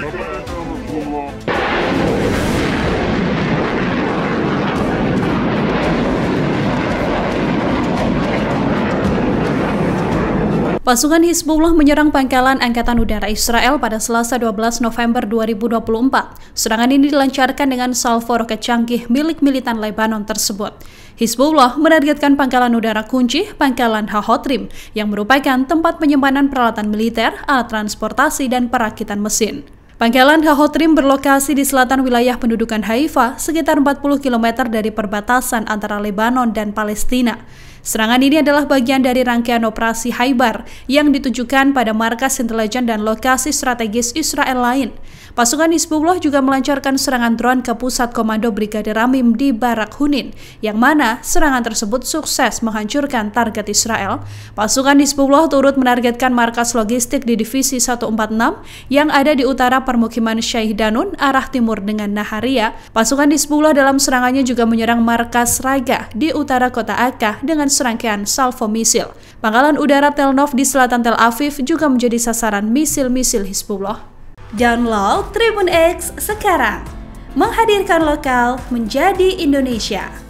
Pasukan Hizbullah menyerang pangkalan Angkatan Udara Israel pada Selasa 12 November 2024. Serangan ini dilancarkan dengan salvo roket canggih milik militan Lebanon tersebut. Hizbullah menargetkan pangkalan udara kunci pangkalan Hahotrim yang merupakan tempat penyimpanan peralatan militer, alat transportasi, dan perakitan mesin. Pangkalan Hahotrim berlokasi di selatan wilayah pendudukan Haifa, sekitar 40 km dari perbatasan antara Lebanon dan Palestina. Serangan ini adalah bagian dari rangkaian operasi Haibar yang ditujukan pada markas intelijen dan lokasi strategis Israel lain. Pasukan Hizbullah juga melancarkan serangan drone ke pusat komando Brigadir Ramim di Barak Hunin, yang mana serangan tersebut sukses menghancurkan target Israel. Pasukan Hizbullah turut menargetkan markas logistik di Divisi 146 yang ada di utara permukiman Syekh Danun, arah timur dengan Naharia. Pasukan Hizbullah dalam serangannya juga menyerang markas Raga di utara kota Aqah dengan serangkaian salvo misil. Pangkalan udara Tel di selatan Tel Aviv juga menjadi sasaran misil-misil Hizbullah. Download Tribun X sekarang, menghadirkan lokal menjadi Indonesia.